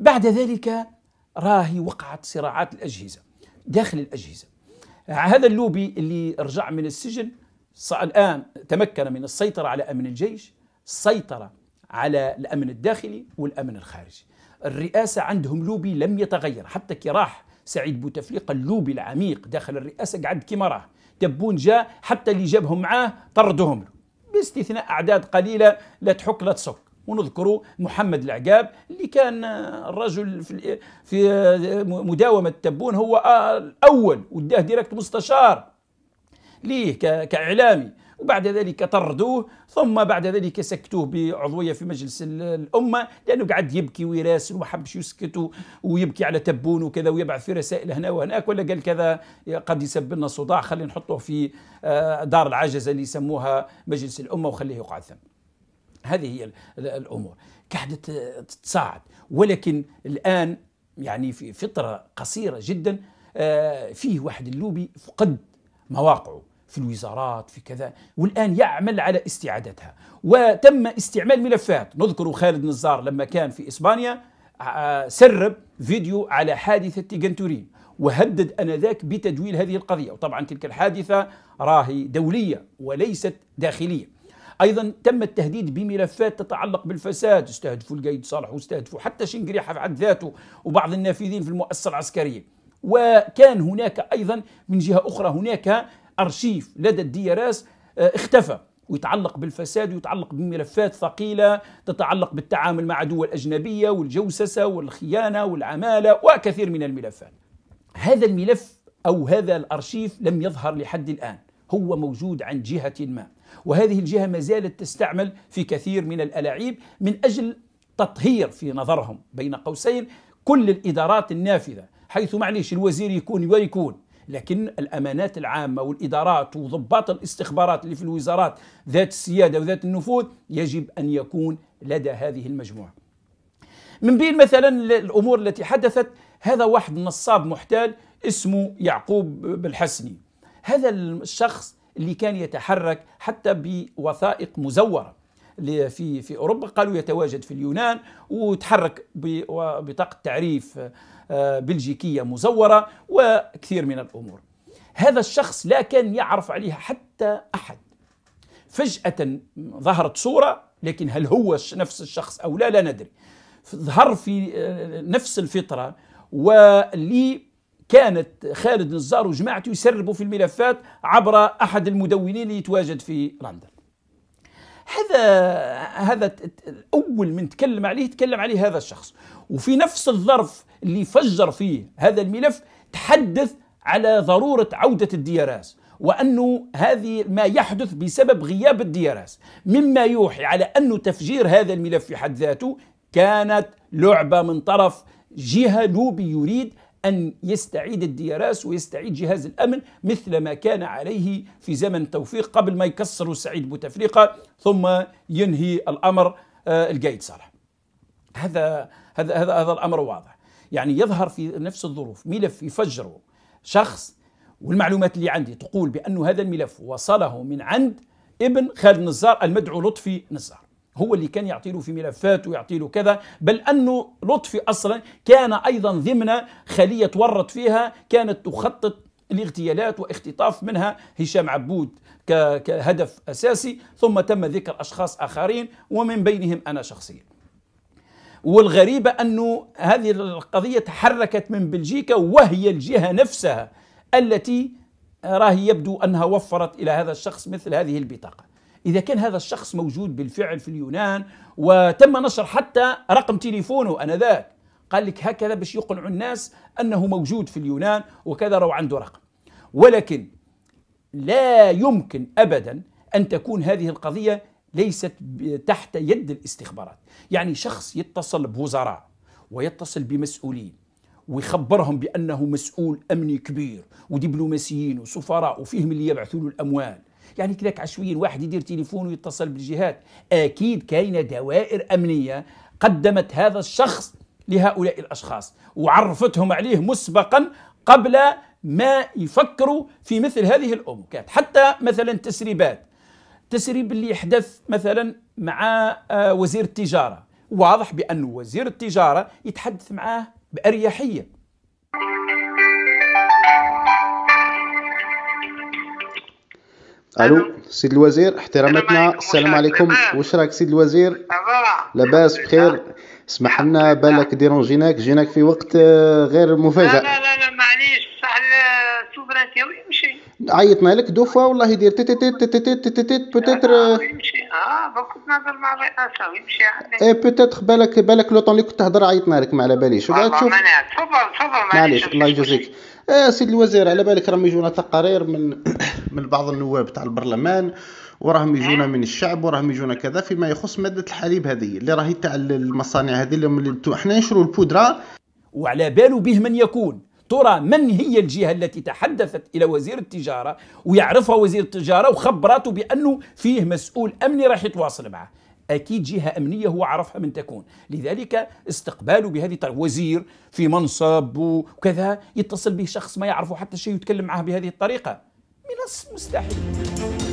بعد ذلك راهي وقعت صراعات الأجهزة داخل الأجهزة هذا اللوبي اللي رجع من السجن الآن تمكن من السيطرة على أمن الجيش سيطرة على الأمن الداخلي والأمن الخارجي الرئاسة عندهم لوبي لم يتغير حتى كي راح سعيد بوتفليقة اللوبي العميق داخل الرئاسة قعد كما راه تبون جاء حتى اللي جابهم معاه طردهم له باستثناء أعداد قليلة لا تحك لا تسك ونذكر محمد العقاب اللي كان الرجل في, في مداومة تبون هو الأول وداه ديريكت مستشار ليه كإعلامي وبعد ذلك طردوه ثم بعد ذلك سكتوه بعضوية في مجلس الأمة لأنه قعد يبكي ويراسل وحبش يسكت ويبكي على تبون وكذا ويبعث في رسائل هنا وهناك ولا قال كذا قد يسبب لنا صداع خلينا نحطه في آه، دار العجزة اللي يسموها مجلس الأمة وخليه يقعد ثم هذه هي الامور قعدت تتصاعد ولكن الان يعني في فتره قصيره جدا آه، فيه واحد اللوبي فقد مواقعه في الوزارات في كذا والان يعمل على استعادتها وتم استعمال ملفات نذكر خالد نزار لما كان في اسبانيا آه، سرب فيديو على حادثه تيغنتورين وهدد انذاك بتجويل هذه القضيه وطبعا تلك الحادثه راهي دوليه وليست داخليه أيضا تم التهديد بملفات تتعلق بالفساد استهدفوا القيد صالح واستهدفوا حتى شنقريحة في حد ذاته وبعض النافذين في المؤسسة العسكرية وكان هناك أيضا من جهة أخرى هناك أرشيف لدى الدياراس آه، اختفى ويتعلق بالفساد ويتعلق بملفات ثقيلة تتعلق بالتعامل مع دول أجنبية والجوسسة والخيانة والعمالة وكثير من الملفات هذا الملف أو هذا الأرشيف لم يظهر لحد الآن هو موجود عند جهة ما وهذه الجهة ما زالت تستعمل في كثير من الألاعيب من أجل تطهير في نظرهم بين قوسين كل الإدارات النافذة حيث معليش الوزير يكون ويكون لكن الأمانات العامة والإدارات وضباط الاستخبارات اللي في الوزارات ذات السيادة وذات النفوذ يجب أن يكون لدى هذه المجموعة من بين مثلا الأمور التي حدثت هذا واحد نصاب محتال اسمه يعقوب بالحسني هذا الشخص اللي كان يتحرك حتى بوثائق مزوره في في اوروبا قالوا يتواجد في اليونان وتحرك بطاقه تعريف آه، بلجيكيه مزوره وكثير من الامور. هذا الشخص لا كان يعرف عليها حتى احد. فجأة ظهرت صورة لكن هل هو نفس الشخص او لا لا ندري. ظهر في آه، نفس الفترة ولي كانت خالد نزار وجماعته يسربوا في الملفات عبر أحد المدونين اللي يتواجد في لندن هذا هذا اول من تكلم عليه تكلم عليه هذا الشخص وفي نفس الظرف اللي فجر فيه هذا الملف تحدث على ضروره عوده الدياراس وانه هذه ما يحدث بسبب غياب الدياراس مما يوحي على انه تفجير هذا الملف في حد ذاته كانت لعبه من طرف جهه لوبي يريد أن يستعيد الدياراس ويستعيد جهاز الأمن مثل ما كان عليه في زمن توفيق قبل ما يكسروا سعيد بوتفليقة ثم ينهي الأمر آه، القايد صالح هذا هذا هذا هذا الأمر واضح يعني يظهر في نفس الظروف ملف يفجره شخص والمعلومات اللي عندي تقول بأن هذا الملف وصله من عند ابن خالد نزار المدعو لطفي نزار هو اللي كان يعطي له في ملفات ويعطي له كذا بل أنه لطفي أصلا كان أيضا ضمن خلية ورط فيها كانت تخطط الاغتيالات واختطاف منها هشام عبود كهدف أساسي ثم تم ذكر أشخاص آخرين ومن بينهم أنا شخصيا والغريبة أنه هذه القضية تحركت من بلجيكا وهي الجهة نفسها التي راهي يبدو أنها وفرت إلى هذا الشخص مثل هذه البطاقة إذا كان هذا الشخص موجود بالفعل في اليونان وتم نشر حتى رقم تليفونه أنذاك قال لك هكذا باش يقنعوا الناس أنه موجود في اليونان وكذا رو عنده رقم ولكن لا يمكن أبدا أن تكون هذه القضية ليست تحت يد الاستخبارات يعني شخص يتصل بوزراء ويتصل بمسؤولين ويخبرهم بأنه مسؤول أمني كبير ودبلوماسيين وسفراء وفيهم اللي يبعثوا له الأموال يعني كذاك عشويا واحد يدير تليفون ويتصل بالجهات اكيد كاينه دوائر امنيه قدمت هذا الشخص لهؤلاء الاشخاص وعرفتهم عليه مسبقا قبل ما يفكروا في مثل هذه الامور كانت حتى مثلا تسريبات تسريب اللي يحدث مثلا مع آه، وزير التجاره واضح بان وزير التجاره يتحدث معاه باريحيه الو سيد الوزير احتراماتنا السلام عليكم واش راك سيد الوزير لاباس بخير اسمح لنا بالك ديرونجيناك جيناك في وقت آه، غير مفاجئ لا لا لا معليش صح السوبران تاعو يمشي عيطنا لك دوفا والله يدير تي تي تي تي تي تي تي تي تي اه دوك آه، آه، نهضر مع الرئاسه ويمشي اي بوتيتر بالك بالك لو طون اللي كنت تهضر عيطنا لك ما على باليش تفضل تفضل معليش الله يجازيك سيد الوزير على بالك راهم يجونا تقارير من من بعض النواب تاع البرلمان وراهم يجونا من الشعب وراهم يجونا كذا فيما يخص ماده الحليب هذه اللي راهي تاع المصانع هذه اللي احنا نشروا البودره وعلى باله به من يكون ترى من هي الجهة التي تحدثت إلى وزير التجارة ويعرفها وزير التجارة وخبراته بأنه فيه مسؤول أمني راح يتواصل معه أكيد جهة أمنية هو عرفها من تكون لذلك استقباله بهذه الطريقة وزير في منصب وكذا يتصل به شخص ما يعرفه حتى شيء يتكلم معه بهذه الطريقة من المستحيل